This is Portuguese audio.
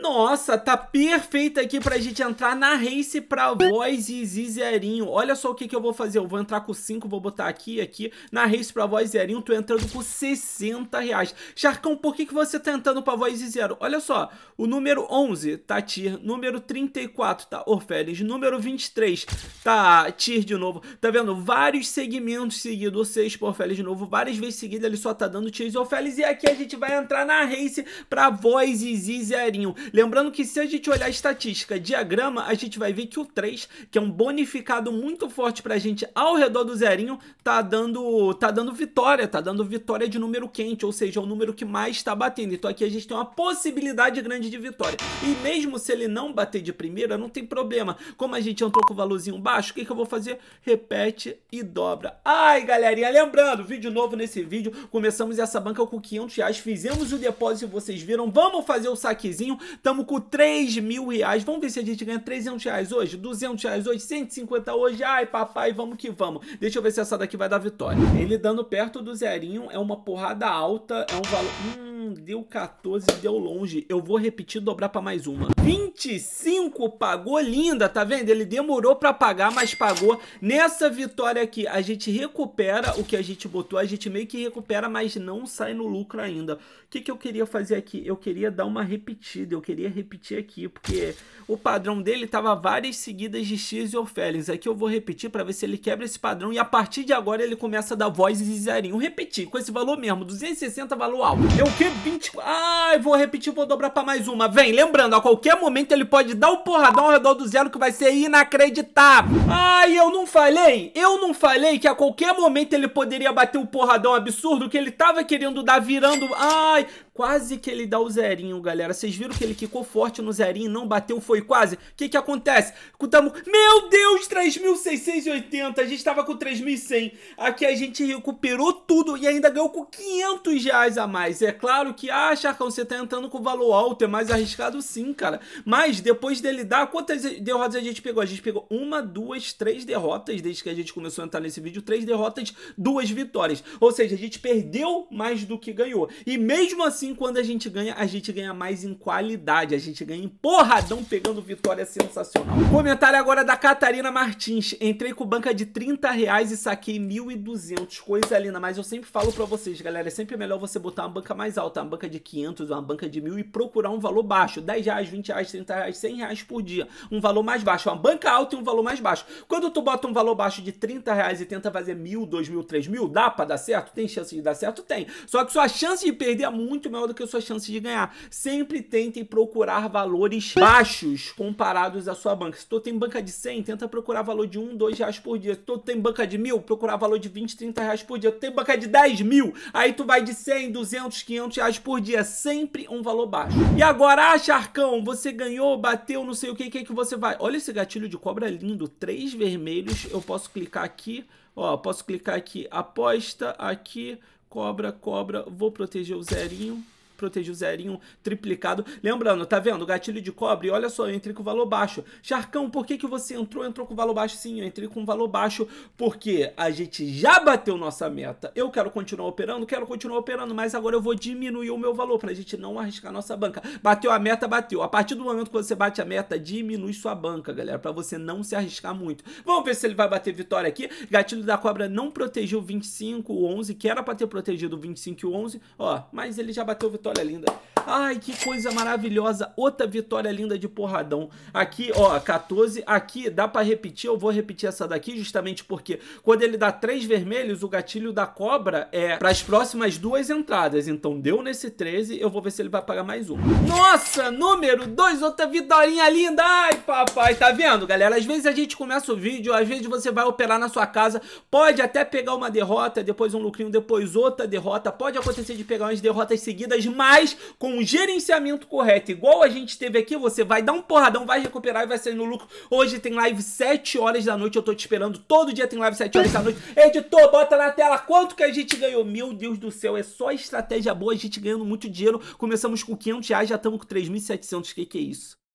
Nossa, tá perfeita aqui pra gente entrar na race pra voz e zizerinho. Olha só o que, que eu vou fazer. Eu vou entrar com 5, vou botar aqui aqui. Na race pra voz zerinho, tô entrando com 60 reais. Charcão, por que, que você tá entrando pra voz e zero? Olha só, o número 11 tá tir, número 34 tá Orfelis, número 23 tá tir de novo. Tá vendo? Vários segmentos seguidos, 6 por Orfelis de novo. Várias vezes seguidas ele só tá dando Tyr de Orfelis. E aqui a gente vai entrar na race pra voz e zizerinho. Lembrando que se a gente olhar a estatística diagrama, a gente vai ver que o 3, que é um bonificado muito forte pra gente ao redor do zerinho, tá dando, tá dando vitória, tá dando vitória de número quente, ou seja, é o número que mais está batendo. Então aqui a gente tem uma possibilidade grande de vitória. E mesmo se ele não bater de primeira, não tem problema. Como a gente entrou com o valorzinho baixo, o que, que eu vou fazer? Repete e dobra. Ai, galerinha, lembrando, vídeo novo nesse vídeo, começamos essa banca com 500 reais, fizemos o depósito, vocês viram, vamos fazer o saquezinho, Estamos com 3 mil reais. Vamos ver se a gente ganha 300 reais hoje, 200 reais hoje, 150 hoje. Ai, papai, vamos que vamos. Deixa eu ver se essa daqui vai dar vitória. Ele dando perto do zerinho é uma porrada alta, é um valor... Hum, deu 14, deu longe. Eu vou repetir dobrar para mais uma. 25, pagou linda, tá vendo? Ele demorou para pagar, mas pagou. Nessa vitória aqui, a gente recupera o que a gente botou, a gente meio que recupera, mas não sai no lucro ainda. O que, que eu queria fazer aqui? Eu queria dar uma repetida, eu queria repetir aqui, porque o padrão dele tava várias seguidas de X e Ofélix. Aqui eu vou repetir para ver se ele quebra esse padrão e a partir de agora ele começa a dar voz e zerinho. Repetir, com esse valor mesmo, 260 valor alto. Eu quebrei Ai, ah, vou repetir, vou dobrar pra mais uma. Vem, lembrando, a qualquer momento ele pode dar o um porradão ao redor do zero que vai ser inacreditável. Ai, eu não falei? Eu não falei que a qualquer momento ele poderia bater o um porradão absurdo que ele tava querendo dar virando. Ai, Quase que ele dá o zerinho, galera. Vocês viram que ele quicou forte no zerinho, não bateu, foi quase. O que que acontece? Cutamos. Meu Deus, 3.680. A gente tava com 3.100. Aqui a gente recuperou tudo e ainda ganhou com 500 reais a mais. É claro que, ah, Charcão, você tá entrando com valor alto. É mais arriscado sim, cara. Mas depois dele dar, quantas derrotas a gente pegou? A gente pegou uma, duas, três derrotas desde que a gente começou a entrar nesse vídeo. Três derrotas, duas vitórias. Ou seja, a gente perdeu mais do que ganhou. E mesmo assim, assim, quando a gente ganha, a gente ganha mais em qualidade. A gente ganha em porradão pegando vitória sensacional. Comentário agora da Catarina Martins. Entrei com banca de 30 reais e saquei 1.200. Coisa linda, mas eu sempre falo pra vocês, galera, é sempre melhor você botar uma banca mais alta, uma banca de 500, uma banca de 1.000 e procurar um valor baixo. 10 reais, 20 reais, 30 reais, 100 reais por dia. Um valor mais baixo. Uma banca alta e um valor mais baixo. Quando tu bota um valor baixo de 30 reais e tenta fazer 1.000, 2.000, 3.000, dá pra dar certo? Tem chance de dar certo? Tem. Só que sua chance de perder é muito maior do que suas chances de ganhar. Sempre tentem procurar valores baixos comparados à sua banca. Se tu tem banca de 100, tenta procurar valor de 1, 2 reais por dia. Se tu tem banca de mil, procurar valor de 20, 30 reais por dia. Se Tu tem banca de 10 mil, aí tu vai de 100, 200, 500 reais por dia. Sempre um valor baixo. E agora, ah, Charcão, você ganhou, bateu, não sei o que, que é que você vai? Olha esse gatilho de cobra lindo, três vermelhos. Eu posso clicar aqui, ó, posso clicar aqui, aposta, aqui, Cobra, cobra. Vou proteger o zerinho protegiu zerinho, triplicado. Lembrando, tá vendo? Gatilho de cobre, olha só, eu entrei com valor baixo. Charcão, por que, que você entrou? Entrou com valor baixo? Sim, eu entrei com valor baixo porque a gente já bateu nossa meta. Eu quero continuar operando, quero continuar operando, mas agora eu vou diminuir o meu valor pra gente não arriscar nossa banca. Bateu a meta, bateu. A partir do momento que você bate a meta, diminui sua banca, galera, pra você não se arriscar muito. Vamos ver se ele vai bater vitória aqui. Gatilho da cobra não protegeu 25, 11, que era pra ter protegido 25 e 11, ó, mas ele já bateu vitória vitória linda. Ai, que coisa maravilhosa. Outra vitória linda de porradão. Aqui, ó, 14. Aqui, dá para repetir. Eu vou repetir essa daqui justamente porque quando ele dá três vermelhos, o gatilho da cobra é para as próximas duas entradas. Então, deu nesse 13. Eu vou ver se ele vai pagar mais um. Nossa, número 2. Outra vitória linda. Ai, papai. Tá vendo, galera? Às vezes a gente começa o vídeo, às vezes você vai operar na sua casa. Pode até pegar uma derrota, depois um lucrinho, depois outra derrota. Pode acontecer de pegar umas derrotas seguidas, mas com um gerenciamento correto, igual a gente teve aqui, você vai dar um porradão, vai recuperar e vai sair no lucro. Hoje tem live 7 horas da noite, eu tô te esperando. Todo dia tem live 7 horas da noite. Editor, bota na tela quanto que a gente ganhou. Meu Deus do céu, é só estratégia boa, a gente ganhando muito dinheiro. Começamos com 500 reais, já estamos com 3.700, que que é isso?